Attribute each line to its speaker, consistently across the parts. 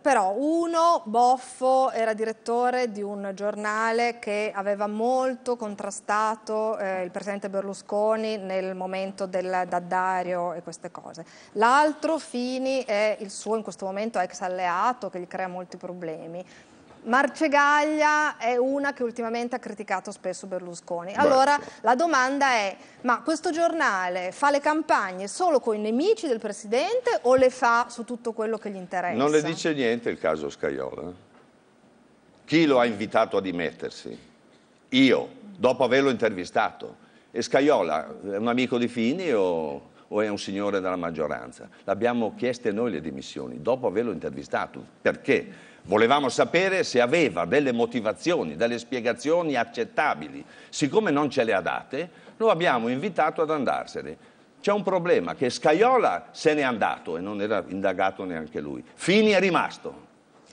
Speaker 1: Però uno, Boffo, era direttore di un giornale che aveva molto contrastato eh, il presidente Berlusconi nel momento del daddario e queste cose. L'altro, Fini, è il suo in questo momento ex alleato che gli crea molti problemi. Marcegaglia è una che ultimamente ha criticato spesso Berlusconi. Allora Beh. la domanda è, ma questo giornale fa le campagne solo con i nemici del Presidente o le fa su tutto quello che gli interessa? Non le dice
Speaker 2: niente il caso Scaiola. Chi lo ha invitato a dimettersi? Io, dopo averlo intervistato. E Scaiola è un amico di Fini o o è un signore della maggioranza. L'abbiamo chieste noi le dimissioni, dopo averlo intervistato. Perché? Volevamo sapere se aveva delle motivazioni, delle spiegazioni accettabili. Siccome non ce le ha date, lo abbiamo invitato ad andarsene. C'è un problema, che Scaiola se n'è andato e non era indagato neanche lui. Fini è rimasto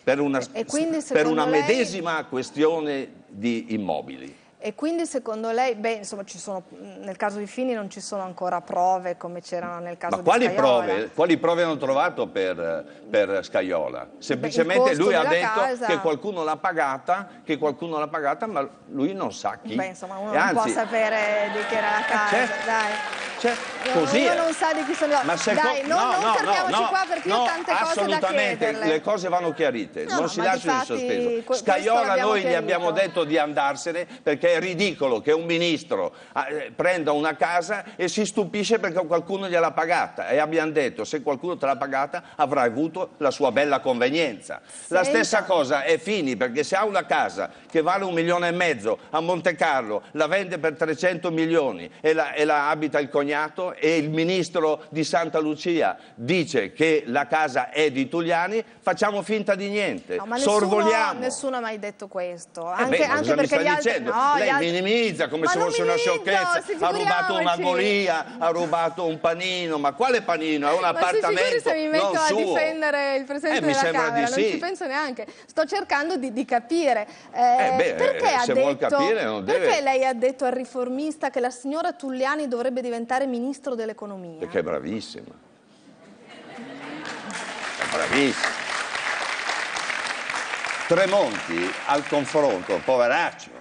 Speaker 2: per una, quindi, per una lei... medesima questione di immobili.
Speaker 1: E quindi secondo lei, beh, insomma, sono, nel caso di Fini non ci sono ancora prove come c'erano nel caso Ma di quali Scaiola. Prove?
Speaker 2: Quali prove hanno trovato per, per Scaiola? Semplicemente beh, lui ha detto casa... che qualcuno l'ha pagata, che qualcuno l'ha pagata, ma lui non sa chi. Beh, insomma, uno e non anzi... può
Speaker 1: sapere di chi era la eh, casa, certo. dai
Speaker 2: voce così. Uno non
Speaker 1: sa di chi sono. Ma se Dai, no, non, no, fermiamoci no, qua perché no, ho tante cose da chiederle. Assolutamente, le cose
Speaker 2: vanno chiarite, no, non si lasciano in sospeso. Scaiola noi chiarito. gli abbiamo detto di andarsene perché è ridicolo che un ministro ah, eh, prenda una casa e si stupisce perché qualcuno gliel'ha pagata e abbiamo detto se qualcuno te l'ha pagata avrà avuto la sua bella convenienza. Senta. La stessa cosa è Fini perché se ha una casa che vale un milione e mezzo a Monte Carlo, la vende per 300 milioni e la, e la abita il cognato guadagnato e il ministro di Santa Lucia dice che la casa è di Tugliani, facciamo finta di niente, no, ma sorvoliamo. Nessuno,
Speaker 1: nessuno ha mai detto questo, anche, eh beh, anche perché gli altri... No, Lei altri...
Speaker 2: minimizza come ma se fosse minimizzo, una sciocchezza, ha rubato una golia, ha rubato un panino, ma quale panino? È un ma appartamento, se mi metto a suo. difendere
Speaker 1: il eh, Presidente eh, della Camera, sì. non ci penso neanche, sto cercando di, di capire. Eh, eh beh, perché, eh, ha detto, capire, perché deve... lei ha detto al riformista che la signora Tugliani dovrebbe diventare diventare ministro dell'economia.
Speaker 2: Perché è bravissima. È bravissima. Tremonti al confronto, poveraccio.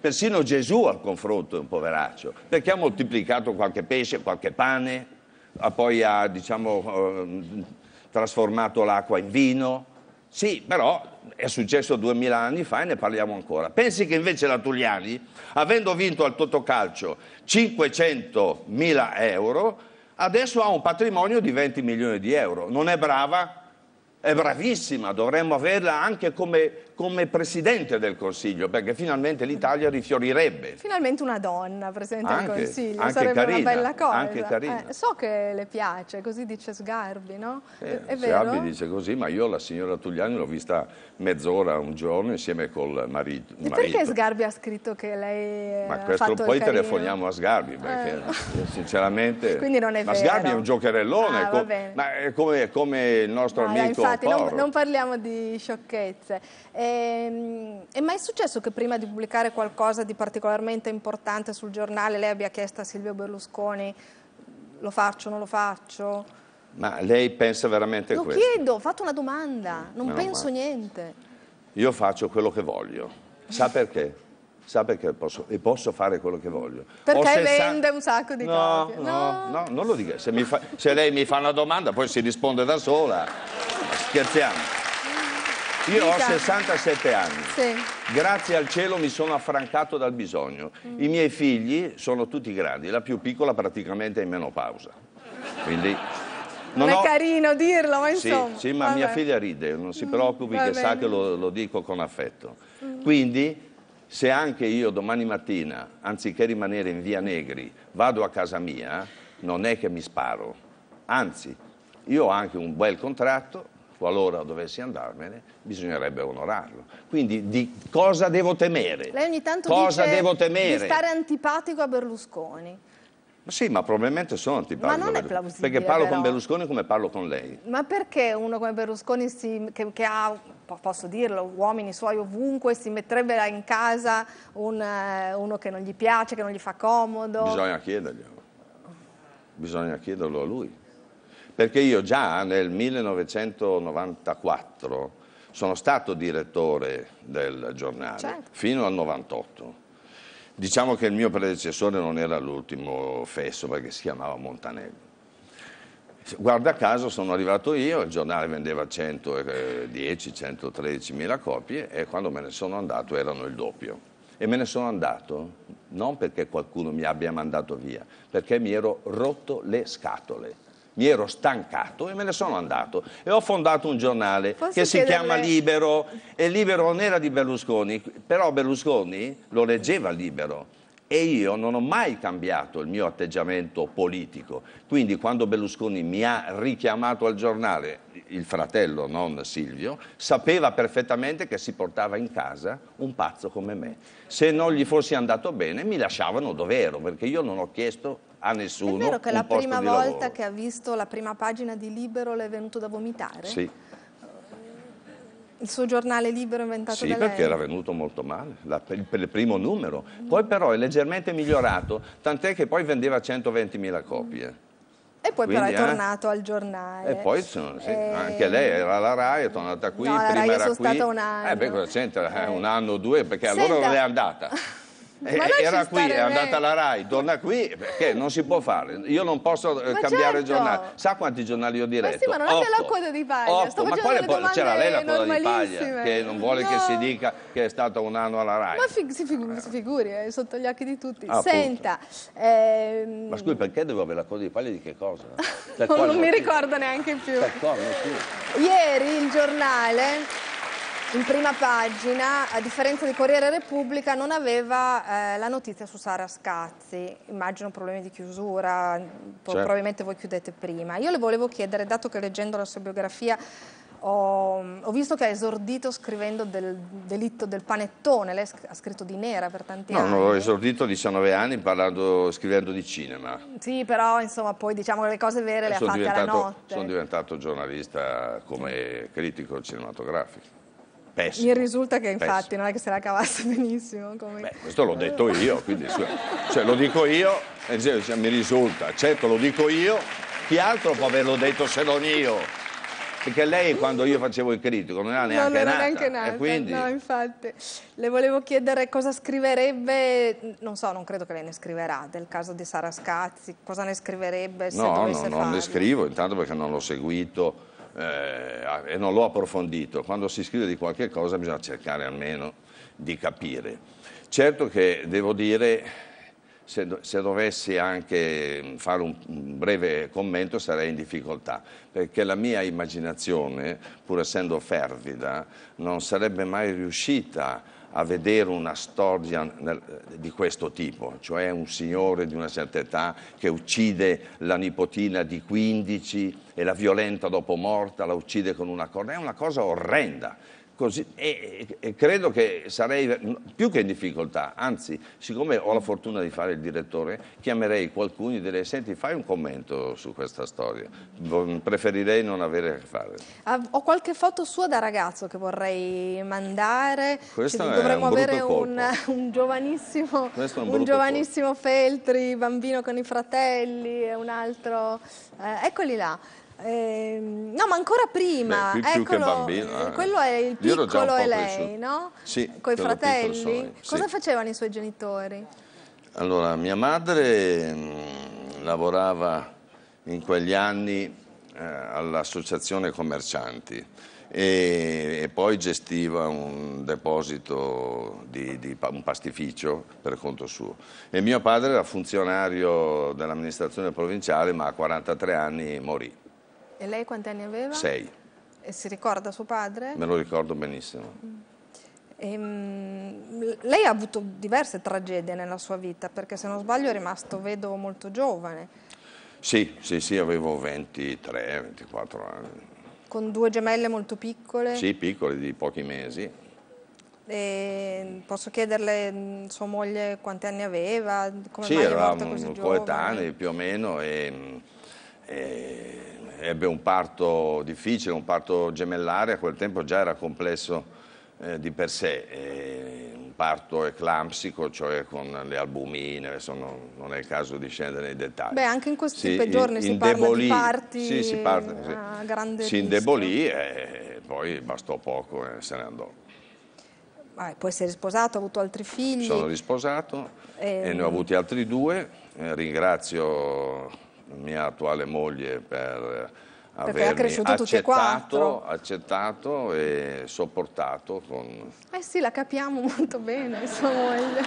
Speaker 2: Persino Gesù al confronto è un poveraccio, perché ha moltiplicato qualche pesce, qualche pane, poi ha diciamo, ehm, trasformato l'acqua in vino, sì, però è successo duemila anni fa e ne parliamo ancora. Pensi che invece la Tugliani, avendo vinto al Totocalcio 500.000 euro, adesso ha un patrimonio di 20 milioni di euro. Non è brava? è bravissima, dovremmo averla anche come, come, Presidente del Consiglio, perché finalmente l'Italia rifiorirebbe.
Speaker 1: Finalmente una donna Presidente anche, del Consiglio, anche sarebbe carina, una bella cosa. Anche carina. Eh, so che le piace, così dice Sgarbi, no? Eh, è vero? Sgarbi
Speaker 2: dice così, ma io la signora Tugliani l'ho vista mezz'ora, un giorno, insieme col marito. E perché marito.
Speaker 1: Sgarbi ha scritto che lei eh, Ma questo poi telefoniamo
Speaker 2: a Sgarbi, perché eh. sinceramente... Quindi non è ma vero. Ma Sgarbi è un giocherellone, ah, com ma è come, come, il nostro no, amico infatti, non, non,
Speaker 1: parliamo di sciocchezze. E, ehm, è mai successo che prima di pubblicare qualcosa di particolarmente importante sul giornale lei abbia chiesto a Silvio Berlusconi lo faccio, non lo faccio?
Speaker 2: Ma lei pensa veramente lo questo? Lo
Speaker 1: chiedo, ho fatto una domanda, mm, non Meno penso male. niente.
Speaker 2: Io faccio quello che voglio. Sa perché? sa perché posso, e posso fare quello che voglio. Perché vende
Speaker 1: un sacco di no, copie. No, no,
Speaker 2: no, non lo dica. Se, fa, se, lei mi fa una domanda, poi si risponde da sola. Scherziamo. Io ho 67 anni. Sì. Grazie al cielo mi sono affrancato dal bisogno. I miei figli sono tutti grandi, la più piccola praticamente è in menopausa. Quindi non, non ho... è
Speaker 1: carino dirlo, ma insomma. Sì, sì ma Vabbè. mia figlia
Speaker 2: ride, non si mm, preoccupi Va che sa che lo, lo, dico con affetto. Mm. Quindi se anche io domani mattina, anziché rimanere in via Negri, vado a casa mia, non è che mi sparo. Anzi, io ho anche un bel contratto, qualora dovessi andarmene, bisognerebbe onorarlo. Quindi di cosa devo temere? Lei
Speaker 1: ogni tanto cosa devo temere? di stare antipatico a Berlusconi.
Speaker 2: Sì, ma probabilmente sono antipatico. Ma non è plausibile. Perché parlo però. con Berlusconi come parlo con lei.
Speaker 1: Ma perché uno come Berlusconi, si, che, che, ha, posso dirlo, uomini suoi ovunque, si metterebbe in casa un, eh, uno che non gli piace, che non gli fa comodo? Bisogna
Speaker 2: chiederglielo. Bisogna chiederlo a lui perché io già nel 1994 sono stato direttore del giornale certo. fino al 98. Diciamo che il mio predecessore non era l'ultimo fesso perché si chiamava Montanello. Guarda caso sono arrivato io, il giornale vendeva 110-113 eh, mila copie e quando me ne sono andato erano il doppio. E me ne sono andato non perché qualcuno mi abbia mandato via, perché mi ero rotto le scatole mi ero stancato e me ne sono andato e ho fondato un giornale Posso che si chiama Libero e Libero non era di Berlusconi, però Berlusconi lo leggeva Libero e io non ho mai cambiato il mio atteggiamento politico. Quindi quando Berlusconi mi ha richiamato al giornale il fratello, non Silvio, sapeva perfettamente che si portava in casa un pazzo come me. Se non gli fosse andato bene mi lasciavano dov'ero, perché io non ho chiesto a nessuno. È vero che la prima volta lavoro.
Speaker 1: che ha visto la prima pagina di Libero le è venuto da vomitare? Sì. Il suo giornale libero inventato sì, da lei? Sì, perché era
Speaker 2: venuto molto male, la, per il primo numero. Poi però è leggermente migliorato, tant'è che poi vendeva 120.000 copie.
Speaker 1: E poi Quindi, però è eh? tornato eh? al giornale. E
Speaker 2: poi sono, sì, e... Eh. anche lei era alla RAI, è tornata qui, no, prima Rai era sono qui. stata un anno. Eh beh, cosa c'entra? Eh. eh. Un anno o due, perché Senta, allora non è andata. Eh, era qui, è andata alla RAI, torna qui, perché non si può fare. Io non posso eh, ma certo. cambiare certo. giornale. Sa quanti giornali ho diretto? Ma sì, ma non è la
Speaker 1: coda di paglia. Sto ma quale po- c'era lei la coda di paglia? Che non vuole no. che si dica
Speaker 2: che è stato un anno alla RAI. Ma
Speaker 1: fig si, fig si, figuri, è eh, sotto gli occhi di tutti. Ah, Senta. Ehm... Ma scusi,
Speaker 2: perché devo avere la coda di paglia di che cosa? Cioè, non, non mi ricordo
Speaker 1: neanche più. Cioè, Ieri il giornale in prima pagina, a differenza di Corriere Repubblica, non aveva eh, la notizia su Sara Scazzi. Immagino problemi di chiusura, certo. probabilmente voi chiudete prima. Io le volevo chiedere, dato che leggendo la sua biografia ho, ho visto che ha esordito scrivendo del delitto del panettone, lei ha scritto di nera per tanti no, anni. No,
Speaker 2: ho esordito a 19 anni parlando, scrivendo di cinema.
Speaker 1: Sì, però insomma poi diciamo che le cose vere le ha fatte alla notte. Sono
Speaker 2: diventato giornalista come critico cinematografico. Pessimo. Mi risulta
Speaker 1: che infatti non è che se la cavasse benissimo. Come... Beh,
Speaker 2: questo l'ho detto io, quindi cioè, lo dico io cioè, cioè, mi risulta, certo lo dico io, chi altro può averlo detto se non io? Perché lei quando io facevo il critico non era neanche no, non nata. Neanche nata. Quindi... No,
Speaker 1: infatti. Le volevo chiedere cosa scriverebbe, non so, non credo che lei ne scriverà, del caso di Sara Scazzi, cosa ne scriverebbe se no, dovesse No, no, non ne
Speaker 2: scrivo, intanto perché non l'ho seguito eh, e non l'ho approfondito, quando si scrive di qualche cosa bisogna cercare almeno di capire. Certo che devo dire se, se, dovessi anche mm, fare un, un, breve commento sarei in difficoltà, perché la mia immaginazione, pur essendo fervida, non sarebbe mai riuscita a vedere una storia di questo tipo, cioè un signore di una certa età che uccide la nipotina di 15 e la violenta dopo morta, la uccide con una corda, è una cosa orrenda Così, e, e, credo che sarei più che in difficoltà, anzi, siccome ho la fortuna di fare il direttore, chiamerei qualcuno e direi: Senti, fai un commento su questa storia. Preferirei non avere a che fare.
Speaker 1: Ah, ho qualche foto sua da ragazzo che vorrei mandare. Questo cioè, dovremmo avere un, un, giovanissimo, un un giovanissimo Feltri, bambino con i fratelli, e un altro. Eh, eccoli là. Eh, no, ma ancora prima. Beh, più Eccolo, che bambino.
Speaker 2: Eh, eh. Quello è il piccolo e lei, cresciuto. no? Sì. Coi fratelli.
Speaker 1: Cosa sì. facevano i suoi genitori?
Speaker 2: Allora, mia madre mm, lavorava in quegli anni eh, all'associazione commercianti e, e, poi gestiva un deposito di, di un pastificio per conto suo e mio padre era funzionario dell'amministrazione provinciale ma a 43 anni morì
Speaker 1: e lei quanti anni aveva? Sei. E si ricorda suo padre? Me lo
Speaker 2: ricordo benissimo. Mm.
Speaker 1: E, ehm, lei ha avuto diverse tragedie nella sua vita, perché se non sbaglio è rimasto vedovo molto giovane.
Speaker 2: Sì, sì, sì, avevo 23, 24 anni.
Speaker 1: Con due gemelle molto piccole? Sì,
Speaker 2: piccole, di pochi mesi.
Speaker 1: E posso chiederle mm, sua moglie quanti anni aveva? Come sì, eravamo coetanei
Speaker 2: più o meno e, mm, e ebbe un parto difficile, un parto gemellare, a quel tempo già era complesso eh, di per sé, eh, un parto eclampsico, cioè con le albumine, adesso non, è il caso di scendere nei dettagli. Beh, anche
Speaker 1: in questi si, giorni si indebolì, parla di parti sì, si, parte, sì. si
Speaker 2: indebolì e poi bastò poco e se ne andò.
Speaker 1: Ah, poi si risposato, ha avuto altri figli. Sono
Speaker 2: risposato e, ehm. e ne ho avuti altri due, eh, ringrazio mia attuale moglie per aver accettato, accettato, e sopportato. Con...
Speaker 1: Eh sì, la capiamo molto bene, sua moglie.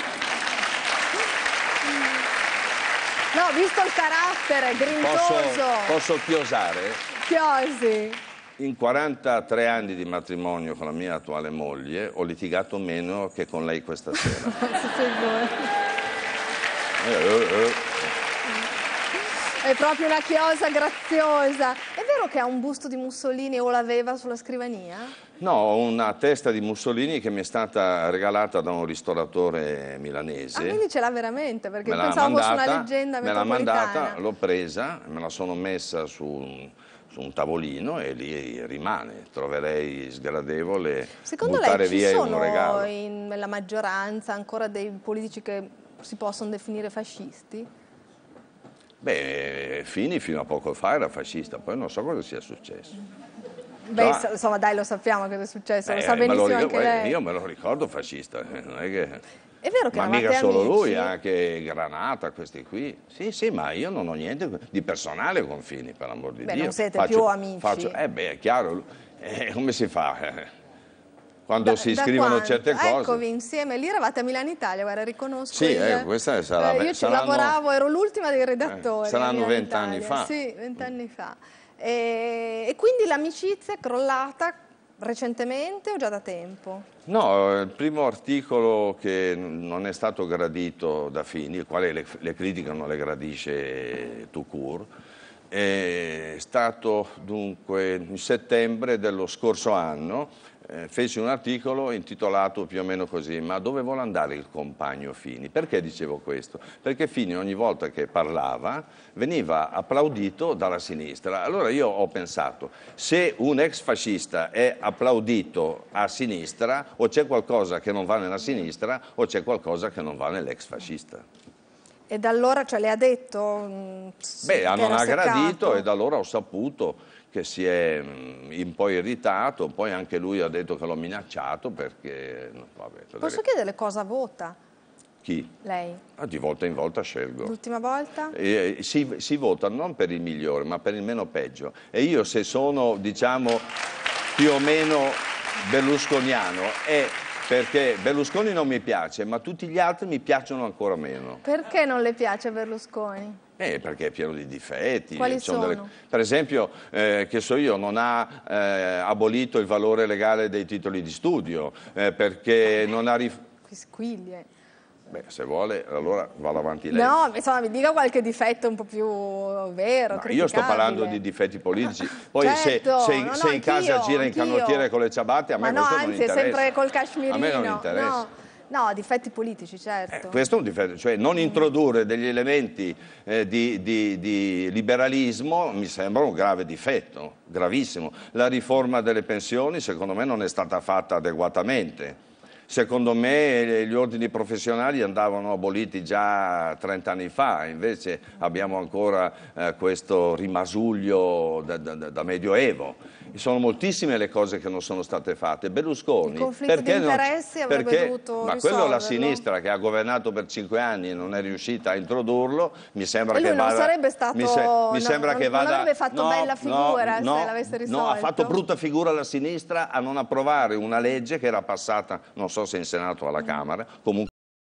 Speaker 1: No, visto il carattere grintoso. Posso,
Speaker 2: posso chiosare? Chiosi. In 43 anni di matrimonio con la mia attuale moglie ho litigato meno che con lei questa sera.
Speaker 1: Grazie Siete voi.
Speaker 2: Eh, eh, eh.
Speaker 1: È proprio una chiosa graziosa. È vero che ha un busto di Mussolini o l'aveva sulla scrivania?
Speaker 2: No, ho una testa di Mussolini che mi è stata regalata da un ristoratore milanese. Ah, quindi ce
Speaker 1: l'ha veramente? Perché me pensavo mandata, fosse una leggenda Me l'ha mandata,
Speaker 2: l'ho presa, me la sono messa su un tavolino e lì rimane. Troverei sgradevole Secondo buttare lei, via un regalo. Secondo lei
Speaker 1: ci sono nella maggioranza ancora dei politici che si possono definire fascisti?
Speaker 2: Beh, Fini fino a poco fa era fascista, poi non so cosa sia successo.
Speaker 1: Beh, no. insomma, dai, lo sappiamo cosa è successo, Beh, lo eh, sa benissimo lo anche eh, lei. Io
Speaker 2: me lo ricordo fascista, eh, non è che... È vero che ma mica solo amici. lui, anche Granata, questi qui. Sì, sì, ma io non ho niente di personale con Fini, per l'amor di beh, Dio. non siete faccio, più amici. Faccio, eh beh, è chiaro, eh, come si fa? quando da, si scrivono certe cose. Eccovi
Speaker 1: insieme, lì eravate a Milano Italia, guarda, riconosco. Sì, il... eh, questa sarà eh, Io ci saranno... lavoravo, ero l'ultima dei redattori. Eh, saranno vent'anni fa. Sì, vent'anni fa. E, e quindi l'amicizia è crollata recentemente o già da tempo?
Speaker 2: No, il primo articolo che non è stato gradito da Fini, il quale le, le critiche non le gradisce Tucur, è stato dunque in settembre dello scorso anno eh, feci un articolo intitolato più o meno così, ma dove vuole andare il compagno Fini? Perché dicevo questo? Perché Fini ogni volta che parlava veniva applaudito dalla sinistra. Allora io ho pensato, se un ex fascista è applaudito a sinistra, o c'è qualcosa che non va nella sinistra, o c'è qualcosa che non va nell'ex fascista.
Speaker 1: E da allora, cioè, le ha detto? Mm, Beh, hanno aggradito e
Speaker 2: da allora ho saputo che si è un mm, po' irritato, poi anche lui ha detto che l'ho minacciato perché... vabbè, cioè, Posso deve...
Speaker 1: chiedere cosa vota? Chi? Lei.
Speaker 2: Ah, di volta in volta scelgo. L'ultima volta? Eh, si, si, vota non per il migliore, ma per il meno peggio. E io se sono, diciamo, più o meno berlusconiano è perché Berlusconi non mi piace, ma tutti gli altri mi piacciono ancora meno.
Speaker 1: Perché non le piace Berlusconi? Eh,
Speaker 2: perché è pieno di difetti. Quali sono? Delle... Per esempio, eh, che so io, non ha eh, abolito il valore legale dei titoli di studio, eh, perché ah, non ha... Rif...
Speaker 1: Squiglie.
Speaker 2: Beh, se vuole, allora vado avanti lei. No,
Speaker 1: insomma, mi dica qualche difetto un po' più vero, Io sto parlando
Speaker 2: di difetti politici. Ah, Poi certo, se, se, no, se in casa gira in canottiere con le ciabatte, a me Ma no, anzi, non interessa. è sempre col
Speaker 1: cashmirino. A me non interessa. No. No, difetti politici, certo. Eh,
Speaker 2: questo è un difetto, cioè non mm. introdurre degli elementi eh, di, di, di, liberalismo mi sembra un grave difetto, gravissimo. La riforma delle pensioni secondo me non è stata fatta adeguatamente. Secondo me eh, gli ordini professionali andavano aboliti già 30 anni fa, invece abbiamo ancora eh, questo rimasuglio da, da, da medioevo sono moltissime le cose che non sono state fatte. Berlusconi, perché non, perché, ma risolverlo. quello la sinistra che ha governato per cinque anni e non è riuscita a introdurlo, mi sembra che vada... non sarebbe stato... Mi, se, no, mi sembra non, che vada... Non avrebbe fatto no, bella figura no, se l'avesse risolto. No, ha fatto brutta figura la sinistra a non approvare una legge che era passata, non so se in Senato o alla Camera, comunque...